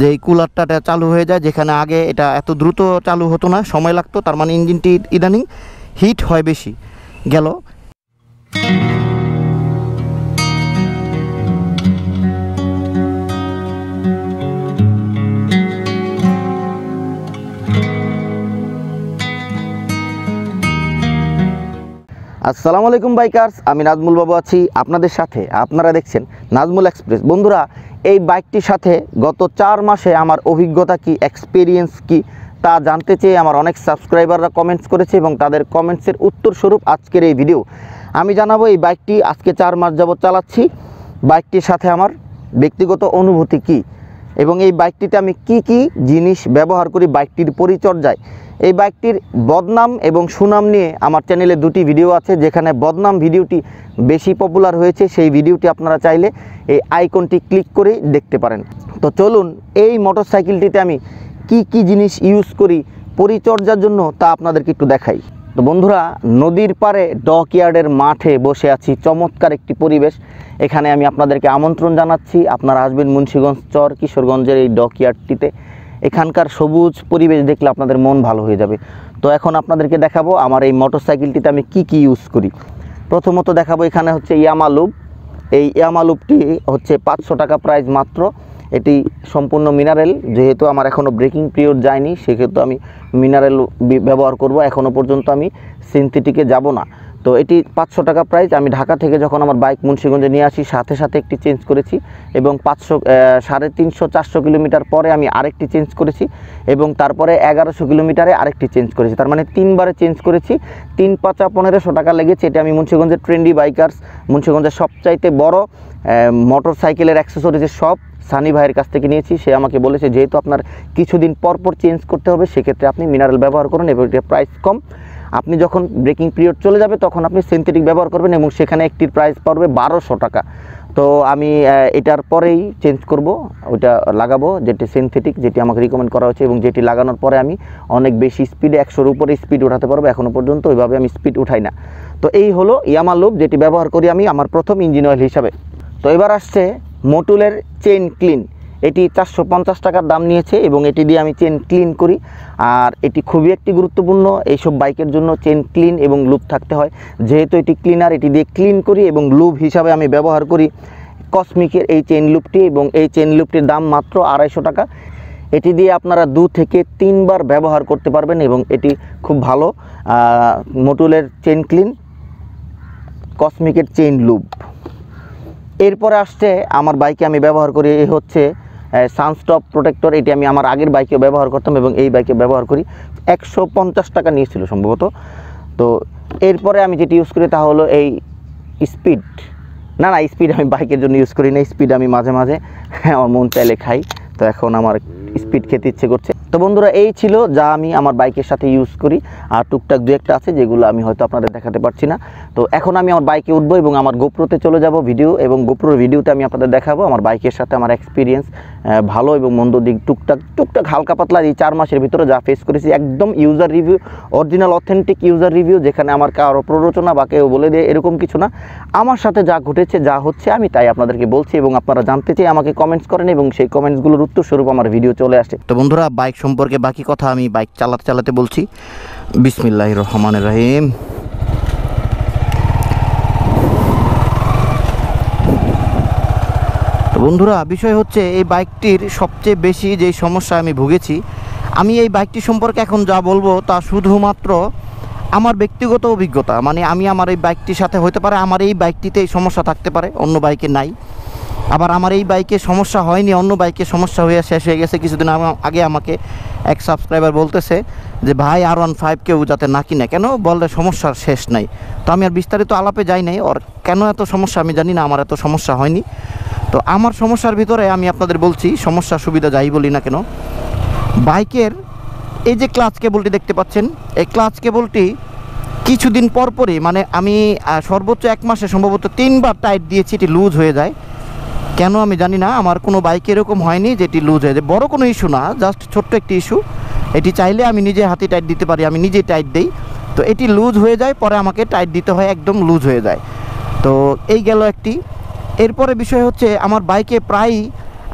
যে এই কুলারটা চালু হয়ে যায় যেখানে আগে এটা এত দ্রুত চালু হতো না সময় লাগতো তার মানে ইঞ্জিনটি ইদানিং হিট হয় বেশি গেল আসসালামু আলাইকুম বাইকার্স আমি নাজমুল বাবু আছি আপনাদের সাথে আপনারা দেখছেন নাজমুল এক্সপ্রেস বন্ধুরা এই বাইকটির সাথে গত চার মাসে আমার অভিজ্ঞতা কি এক্সপিরিয়েন্স কি তা জানতে চেয়ে আমার অনেক সাবস্ক্রাইবাররা কমেন্টস করেছে এবং তাদের কমেন্টসের উত্তরস্বরূপ আজকের এই ভিডিও আমি জানাবো এই বাইকটি আজকে চার মাস যাবৎ চালাচ্ছি বাইকটির সাথে আমার ব্যক্তিগত অনুভূতি কী এবং এই বাইকটিতে আমি কি কি জিনিস ব্যবহার করি বাইকটির পরিচর্যায় এই বাইকটির বদনাম এবং সুনাম নিয়ে আমার চ্যানেলে দুটি ভিডিও আছে যেখানে বদনাম ভিডিওটি বেশি পপুলার হয়েছে সেই ভিডিওটি আপনারা চাইলে এই আইকনটি ক্লিক করে দেখতে পারেন তো চলুন এই সাইকেলটিতে আমি কি কি জিনিস ইউজ করি পরিচর্যার জন্য তা আপনাদেরকে একটু দেখাই তো বন্ধুরা নদীর পারে ডকইয়ার্ডের মাঠে বসে আছি চমৎকার একটি পরিবেশ এখানে আমি আপনাদেরকে আমন্ত্রণ জানাচ্ছি আপনারা আসবেন মুন্সীগঞ্জ চর কিশোরগঞ্জের এই ডকইয়ার্ডটিতে এখানকার সবুজ পরিবেশ দেখলে আপনাদের মন ভালো হয়ে যাবে তো এখন আপনাদেরকে দেখাবো আমার এই মোটরসাইকেলটিতে আমি কি কি ইউজ করি প্রথমত দেখাবো এখানে হচ্ছে ইয়ামালুপ এই ইয়ামালুপটি হচ্ছে পাঁচশো টাকা প্রাইস মাত্র এটি সম্পূর্ণ মিনারেল যেহেতু আমার এখনও ব্রেকিং পিরিয়ড যায়নি সেক্ষেত্রে আমি মিনারেল ব্যবহার করব এখনও পর্যন্ত আমি সিনথেটিকে যাব না তো এটি পাঁচশো টাকা প্রাইস আমি ঢাকা থেকে যখন আমার বাইক মুন্সিগঞ্জে নিয়ে আসি সাথে সাথে একটি চেঞ্জ করেছি এবং পাঁচশো সাড়ে তিনশো চারশো কিলোমিটার পরে আমি আরেকটি চেঞ্জ করেছি এবং তারপরে এগারোশো কিলোমিটারে আরেকটি চেঞ্জ করেছি তার মানে তিনবারে চেঞ্জ করেছি তিন পাঁচা পনেরোশো টাকা লেগেছে এটা আমি মুন্সিগঞ্জের ট্রেন্ডি বাইকার্স মুন্সীগঞ্জের সবচাইতে বড় মোটর সাইকেলের অ্যাক্সেসরিজের সব সানি ভাইয়ের কাছ থেকে নিয়েছি সে আমাকে বলেছে যেহেতু আপনার কিছুদিন পরপর চেঞ্জ করতে হবে সেক্ষেত্রে আপনি মিনারেল ব্যবহার করুন এবং এটা প্রাইস কম আপনি যখন ব্রেকিং পিরিয়ড চলে যাবে তখন আপনি সিনথেটিক ব্যবহার করবেন এবং সেখানে একটির প্রাইস পড়বে বারোশো টাকা তো আমি এটার পরেই চেঞ্জ করব ওইটা লাগাবো যেটি সিনথেটিক যেটি আমাকে রিকমেন্ড করা হয়েছে এবং যেটি লাগানোর পরে আমি অনেক বেশি স্পিডে একশোর উপরে স্পিড উঠাতে পারবো এখনও পর্যন্ত ওইভাবে আমি স্পিড উঠাই না তো এই হলো ইয়ামা লুপ যেটি ব্যবহার করি আমি আমার প্রথম ইঞ্জিন অয়েল হিসাবে তো এবার আসছে মোটুলের চেন ক্লিন এটি চারশো পঞ্চাশ টাকার দাম নিয়েছে এবং এটি দিয়ে আমি চেন ক্লিন করি আর এটি খুবই একটি গুরুত্বপূর্ণ এইসব বাইকের জন্য চেন ক্লিন এবং লুপ থাকতে হয় যেহেতু এটি ক্লিনার এটি দিয়ে ক্লিন করি এবং লুপ হিসাবে আমি ব্যবহার করি কসমিকের এই চেন লুপটি এবং এই চেন লুপটির দাম মাত্র আড়াইশো টাকা এটি দিয়ে আপনারা দু থেকে তিনবার ব্যবহার করতে পারবেন এবং এটি খুব ভালো মোটুলের চেন ক্লিন কসমিকের চেন লুপ এরপরে আসছে আমার বাইকে আমি ব্যবহার করি এ হচ্ছে সানস্টপ প্রোটেক্টর এটি আমি আমার আগের বাইকে ব্যবহার করতাম এবং এই বাইকে ব্যবহার করি একশো টাকা নিয়েছিল সম্ভবত তো এরপরে আমি যেটি ইউজ করি তা হলো এই স্পিড না না স্পিড আমি বাইকের জন্য ইউজ করি না স্পিড আমি মাঝে মাঝে হ্যাঁ, আমার মন চাইলে খাই তো এখন আমার স্পিড খেতে ইচ্ছে করছে তো বন্ধুরা এই ছিল যা আমি আমার বাইকের সাথে ইউজ করি আর টুকটাক দু একটা আছে যেগুলো আমি হয়তো আপনাদের দেখাতে পারছি না তো এখন আমি আমার বাইকে উঠবো এবং আমার গোপ্রোতে চলে যাব ভিডিও এবং গোপ্রোর ভিডিওতে আমি আপনাদের দেখাবো আমার বাইকের সাথে আমার এক্সপিরিয়েন্স ভালো এবং মন্দ দিক টুকটাক টুকটাক হালকা পাতলা এই চার মাসের ভিতরে যা ফেস করেছি একদম user review original authentic user review যেখানে আমার কারো প্ররোচনা বা কেউ বলে দেয় এরকম কিছু না আমার সাথে যা ঘটেছে যা হচ্ছে আমি তাই আপনাদেরকে বলছি এবং আপনারা জানতে চাই আমাকে কমেন্টস করেন এবং সেই কমেন্টসগুলোর উত্তরস্বরূপ আমার ভিডিও চলে আসে তো বন্ধুরা বাইক সম্পর্কে বাকি কথা আমি বাইক চালাতে চালাতে বলছি বিসমিল্লাহ রহমান রাহিম বন্ধুরা বিষয় হচ্ছে এই বাইকটির সবচেয়ে বেশি যে সমস্যা আমি ভুগেছি আমি এই বাইকটি সম্পর্কে এখন যা বলবো তা শুধুমাত্র আমার ব্যক্তিগত অভিজ্ঞতা মানে আমি আমার এই বাইকটির সাথে হতে পারে আমার এই বাইকটিতে এই সমস্যা থাকতে পারে অন্য বাইকে নাই আবার আমার এই বাইকে সমস্যা হয়নি অন্য বাইকে সমস্যা হয়ে শেষ হয়ে গেছে কিছুদিন আগে আমাকে এক সাবস্ক্রাইবার বলতেছে যে ভাই আর ওয়ান ফাইভ কেউ যাতে না কিনে কেন বললে সমস্যার শেষ নাই তো আমি আর বিস্তারিত আলাপে যাই নাই ওর কেন এত সমস্যা আমি জানি না আমার এত সমস্যা হয়নি তো আমার সমস্যার ভিতরে আমি আপনাদের বলছি সমস্যা সুবিধা যাই বলি না কেন বাইকের এই যে ক্লাচ কেবলটি দেখতে পাচ্ছেন এই ক্লাচ কেবলটি কিছুদিন পরপরই মানে আমি সর্বোচ্চ এক মাসে সম্ভবত তিনবার টাইট দিয়েছি এটি লুজ হয়ে যায় কেন আমি জানি না আমার কোনো বাইক এরকম হয়নি যেটি লুজ হয়ে যায় বড় কোনো ইস্যু না জাস্ট ছোট্ট একটি ইস্যু এটি চাইলে আমি নিজে হাতে টাইট দিতে পারি আমি নিজে টাইট দিই তো এটি লুজ হয়ে যায় পরে আমাকে টাইট দিতে হয় একদম লুজ হয়ে যায় তো এই গেল একটি এরপরে বিষয় হচ্ছে আমার বাইকে প্রায়ই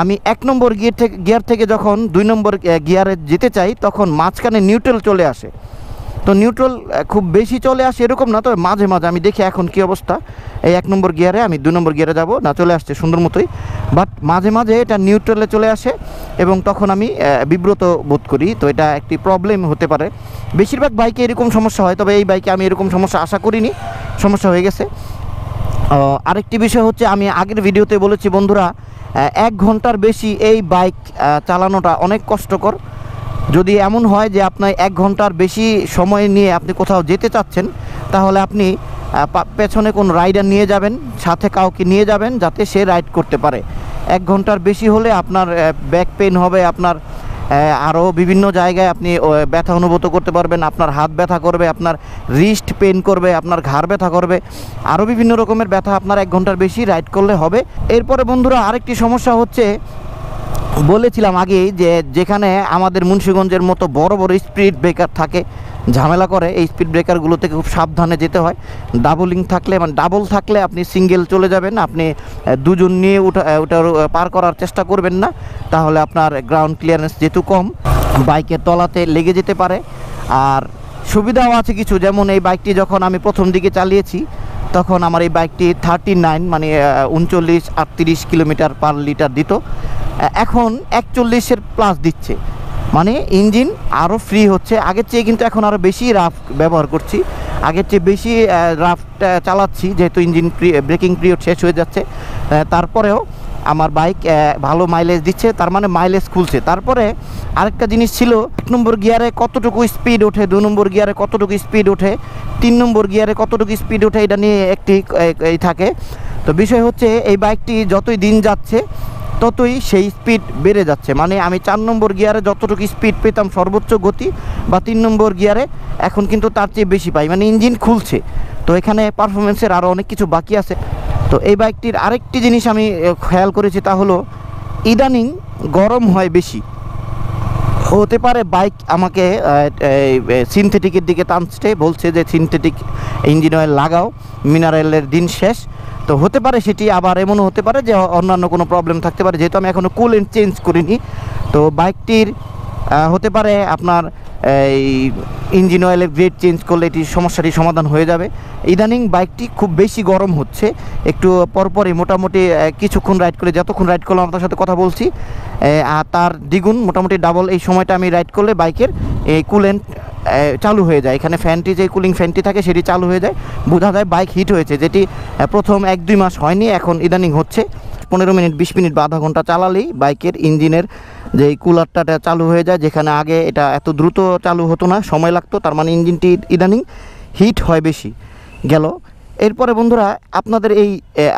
আমি এক নম্বর গিয়ার থেকে গিয়ার থেকে যখন দুই নম্বর গিয়ারে যেতে চাই তখন মাঝখানে নিউট্রাল চলে আসে তো নিউট্রাল খুব বেশি চলে আসে এরকম না তো মাঝে মাঝে আমি দেখি এখন কি অবস্থা এই এক নম্বর গিয়ারে আমি দু নম্বর গিয়ারে যাব না চলে আসছে সুন্দর মতোই বাট মাঝে মাঝে এটা নিউট্রালে চলে আসে এবং তখন আমি বিব্রত বোধ করি তো এটা একটি প্রবলেম হতে পারে বেশিরভাগ বাইকে এরকম সমস্যা হয় তবে এই বাইকে আমি এরকম সমস্যা আশা করিনি সমস্যা হয়ে গেছে আরেকটি বিষয় হচ্ছে আমি আগের ভিডিওতে বলেছি বন্ধুরা এক ঘন্টার বেশি এই বাইক চালানোটা অনেক কষ্টকর যদি এমন হয় যে আপনার এক ঘন্টার বেশি সময় নিয়ে আপনি কোথাও যেতে চাচ্ছেন তাহলে আপনি পেছনে কোন রাইডার নিয়ে যাবেন সাথে কাউকে নিয়ে যাবেন যাতে সে রাইড করতে পারে এক ঘন্টার বেশি হলে আপনার ব্যাক পেন হবে আপনার আরও বিভিন্ন জায়গায় আপনি ব্যথা অনুভূত করতে পারবেন আপনার হাত ব্যথা করবে আপনার রিস্ট পেন করবে আপনার ঘাড় ব্যথা করবে আরও বিভিন্ন রকমের ব্যথা আপনার এক ঘন্টার বেশি রাইড করলে হবে এরপরে বন্ধুরা আরেকটি সমস্যা হচ্ছে বলেছিলাম আগেই যে যেখানে আমাদের মুন্সীগঞ্জের মতো বড় বড় স্পিড ব্রেকার থাকে ঝামেলা করে এই স্পিড ব্রেকারগুলো থেকে খুব সাবধানে যেতে হয় ডাবলিং থাকলে মানে ডাবল থাকলে আপনি সিঙ্গেল চলে যাবেন আপনি দুজন নিয়ে ওটা পার করার চেষ্টা করবেন না তাহলে আপনার গ্রাউন্ড ক্লিয়ারেন্স যেহেতু কম বাইকের তলাতে লেগে যেতে পারে আর সুবিধাও আছে কিছু যেমন এই বাইকটি যখন আমি প্রথম দিকে চালিয়েছি তখন আমার এই বাইকটি থার্টি নাইন মানে উনচল্লিশ আটত্রিশ কিলোমিটার পার লিটার দিত এখন একচল্লিশের প্লাস দিচ্ছে মানে ইঞ্জিন আরও ফ্রি হচ্ছে আগের চেয়ে কিন্তু এখন আরও বেশি রাফ ব্যবহার করছি আগের চেয়ে বেশি রাফটা চালাচ্ছি যেহেতু ইঞ্জিন ব্রেকিং পিরিয়ড শেষ হয়ে যাচ্ছে তারপরেও আমার বাইক ভালো মাইলেজ দিচ্ছে তার মানে মাইলেজ খুলছে তারপরে আরেকটা জিনিস ছিল এক নম্বর গিয়ারে কতটুকু স্পিড ওঠে দু নম্বর গিয়ারে কতটুকু স্পিড ওঠে তিন নম্বর গিয়ারে কতটুকু স্পিড ওঠে এটা নিয়ে একটি থাকে তো বিষয় হচ্ছে এই বাইকটি যতই দিন যাচ্ছে ততই সেই স্পিড বেড়ে যাচ্ছে মানে আমি চার নম্বর গিয়ারে যতটুকু স্পিড পেতাম সর্বোচ্চ গতি বা তিন নম্বর গিয়ারে এখন কিন্তু তার চেয়ে বেশি পাই মানে ইঞ্জিন খুলছে তো এখানে পারফরমেন্সের আরও অনেক কিছু বাকি আছে তো এই বাইকটির আরেকটি জিনিস আমি খেয়াল করেছি তা হলো ইদানিং গরম হয় বেশি হতে পারে বাইক আমাকে সিনথেটিকের দিকে টানছে বলছে যে সিনথেটিক ইঞ্জিন অয়েল লাগাও মিনারেলের দিন শেষ তো হতে পারে সেটি আবার এমনও হতে পারে যে অন্যান্য কোনো প্রবলেম থাকতে পারে যেহেতু আমি এখনও কুলেন্ট চেঞ্জ করিনি তো বাইকটির হতে পারে আপনার এই ইঞ্জিন অয়েলের গ্রেড চেঞ্জ করলে এটি সমস্যাটি সমাধান হয়ে যাবে ইদানিং বাইকটি খুব বেশি গরম হচ্ছে একটু পরপরই মোটামুটি কিছুক্ষণ রাইড করে যতক্ষণ রাইড করলাম আপনার সাথে কথা বলছি আর তার দ্বিগুণ মোটামুটি ডাবল এই সময়টা আমি রাইড করলে বাইকের এই কুলেন্ট চালু হয়ে যায় এখানে ফ্যানটি যে কুলিং ফ্যানটি থাকে সেটি চালু হয়ে যায় বোঝা যায় বাইক হিট হয়েছে যেটি প্রথম এক দুই মাস হয়নি এখন ইদানিং হচ্ছে পনেরো মিনিট বিশ মিনিট বা আধা ঘন্টা চালালেই বাইকের ইঞ্জিনের যে কুলারটা চালু হয়ে যায় যেখানে আগে এটা এত দ্রুত চালু হতো না সময় লাগতো তার মানে ইঞ্জিনটি ইদানিং হিট হয় বেশি গেল এরপরে বন্ধুরা আপনাদের এই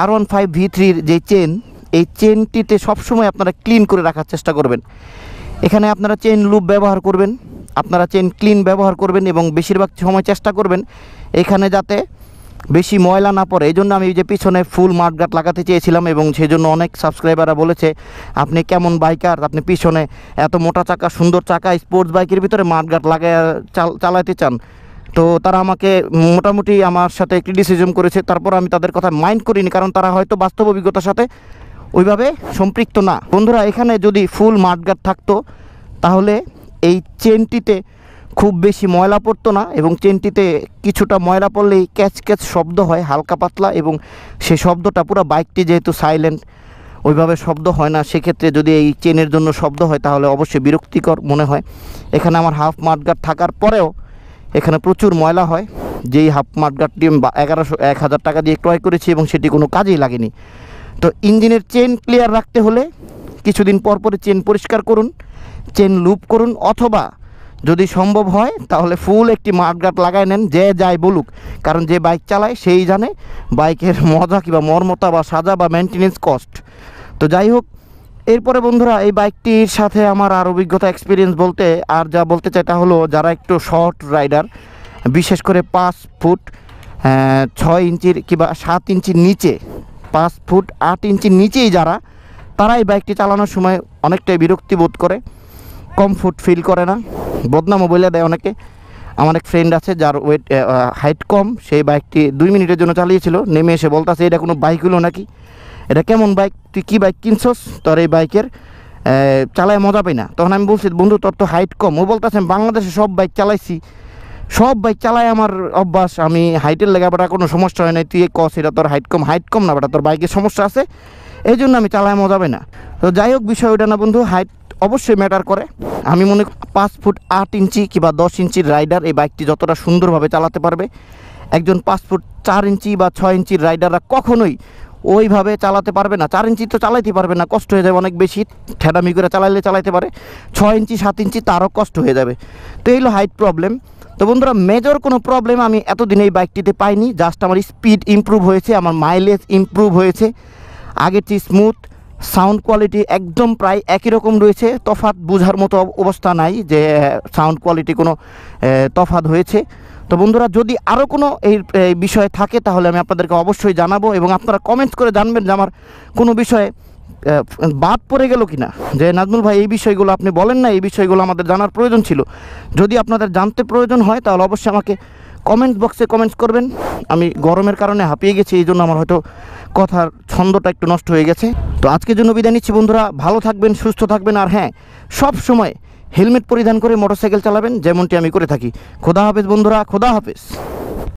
আর ওয়ান ফাইভ ভি থ্রির যে চেন এই চেনটিতে সবসময় আপনারা ক্লিন করে রাখার চেষ্টা করবেন এখানে আপনারা চেন লুপ ব্যবহার করবেন আপনারা চেন ক্লিন ব্যবহার করবেন এবং বেশিরভাগ সময় চেষ্টা করবেন এখানে যাতে বেশি ময়লা না পড়ে এই জন্য আমি যে পিছনে ফুল মাঠগাট লাগাতে চেয়েছিলাম এবং সেই জন্য অনেক সাবস্ক্রাইবাররা বলেছে আপনি কেমন বাইকার আপনি পিছনে এত মোটা চাকা সুন্দর চাকা স্পোর্টস বাইকের ভিতরে মাঠগাট লাগায় চালাতে চান তো তারা আমাকে মোটামুটি আমার সাথে ক্রিটিসিজম করেছে তারপর আমি তাদের কথা মাইন্ড করিনি কারণ তারা হয়তো বাস্তব অভিজ্ঞতার সাথে ওইভাবে সম্পৃক্ত না বন্ধুরা এখানে যদি ফুল মাঠগাট থাকতো তাহলে এই চেনটিতে খুব বেশি ময়লা পড়তো না এবং চেনটিতে কিছুটা ময়লা পড়লেই ক্যাচ ক্যাচ শব্দ হয় হালকা পাতলা এবং সে শব্দটা পুরো বাইকটি যেহেতু সাইলেন্ট ওইভাবে শব্দ হয় না সেক্ষেত্রে যদি এই চেনের জন্য শব্দ হয় তাহলে অবশ্যই বিরক্তিকর মনে হয় এখানে আমার হাফ মাঠগাট থাকার পরেও এখানে প্রচুর ময়লা হয় যেই হাফ মাঠগাটটি আমি এগারোশো এক হাজার টাকা দিয়ে ক্রয় করেছি এবং সেটি কোনো কাজেই লাগেনি তো ইঞ্জিনের চেন ক্লিয়ার রাখতে হলে কিছুদিন পর পরে চেন পরিষ্কার করুন চেন লুপ করুন অথবা যদি সম্ভব হয় তাহলে ফুল একটি মাঠগাট লাগাই নেন যে যায় বলুক কারণ যে বাইক চালায় সেই জানে বাইকের মজা কিংবা মর্মতা বা সাজা বা মেনটেন্স কস্ট তো যাই হোক এরপরে বন্ধুরা এই বাইকটির সাথে আমার আর অভিজ্ঞতা এক্সপিরিয়েন্স বলতে আর যা বলতে চাই তা হলো যারা একটু শর্ট রাইডার বিশেষ করে পাঁচ ফুট ছয় ইঞ্চির কিংবা সাত ইঞ্চির নিচে পাঁচ ফুট আট ইঞ্চির নিচেই যারা তারা এই বাইকটি চালানোর সময় অনেকটাই বিরক্তি বোধ করে কমফোর্ট ফিল করে না বদনামও বলে দেয় অনেকে আমার এক ফ্রেন্ড আছে যার ওয়েট হাইট কম সেই বাইকটি দুই মিনিটের জন্য চালিয়েছিল নেমে এসে বলতাছে এটা কোনো বাইক হলো নাকি এটা কেমন বাইক তুই কী বাইক কিনছস তোর এই বাইকের চালায় মজা পাই না তখন আমি বলছি বন্ধু তোর তো হাইট কম ও বলতেছেন বাংলাদেশে সব বাইক চালাইছি সব বাইক চালায় আমার অভ্যাস আমি হাইটের লেগে বেটা কোনো সমস্যা হয় না তুই কস এটা তোর হাইট কম হাইট কম না বেটা তোর বাইকের সমস্যা আছে এই জন্য আমি চালায় মজা পাই না তো যাই হোক বিষয় ওটা না বন্ধু হাইট অবশ্যই ম্যাটার করে আমি মনে পাঁচ ফুট আট ইঞ্চি কিংবা দশ ইঞ্চির রাইডার এই বাইকটি যতটা সুন্দরভাবে চালাতে পারবে একজন পাঁচ ফুট চার ইঞ্চি বা ছয় ইঞ্চির রাইডাররা কখনোই ওইভাবে চালাতে পারবে না চার ইঞ্চি তো চালাইতে পারবে না কষ্ট হয়ে যাবে অনেক বেশি ঠেডামি করে চালাইলে চালাইতে পারে ছয় ইঞ্চি সাত ইঞ্চি তারও কষ্ট হয়ে যাবে তো এই হলো হাইট প্রবলেম তো বন্ধুরা মেজর কোনো প্রবলেম আমি এতদিন এই বাইকটিতে পাইনি জাস্ট আমার স্পিড ইম্প্রুভ হয়েছে আমার মাইলেজ ইম্প্রুভ হয়েছে আগের চেয়ে স্মুথ সাউন্ড কোয়ালিটি একদম প্রায় একই রকম রয়েছে তফাৎ বোঝার মতো অবস্থা নাই যে সাউন্ড কোয়ালিটি কোনো তফাৎ হয়েছে তো বন্ধুরা যদি আরও কোনো এই বিষয়ে থাকে তাহলে আমি আপনাদেরকে অবশ্যই জানাবো এবং আপনারা কমেন্টস করে জানবেন যে আমার কোনো বিষয়ে বাদ পড়ে গেল কি না যে নাজমুল ভাই এই বিষয়গুলো আপনি বলেন না এই বিষয়গুলো আমাদের জানার প্রয়োজন ছিল যদি আপনাদের জানতে প্রয়োজন হয় তাহলে অবশ্যই আমাকে কমেন্ট বক্সে কমেন্টস করবেন আমি গরমের কারণে হাঁপিয়ে গেছি এই জন্য আমার হয়তো কথার ছন্দটা একটু নষ্ট হয়ে গেছে তো আজকের জন্য বিদায় নিচ্ছি বন্ধুরা ভালো থাকবেন সুস্থ থাকবেন আর হ্যাঁ সব সময় হেলমেট পরিধান করে মোটরসাইকেল চালাবেন যেমনটি আমি করে থাকি খোদা হাফেজ বন্ধুরা খোদা হাফেজ